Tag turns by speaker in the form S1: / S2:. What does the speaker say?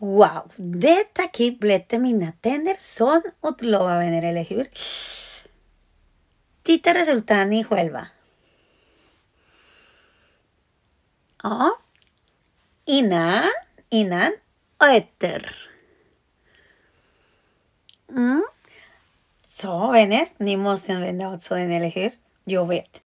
S1: Wow, detta kid blev mi mina son, som vener, eller hur? Titta resulta ni själva. Ja, innan, innan
S2: och efter. Mm. Så ni måste använda också den, elegir, hur?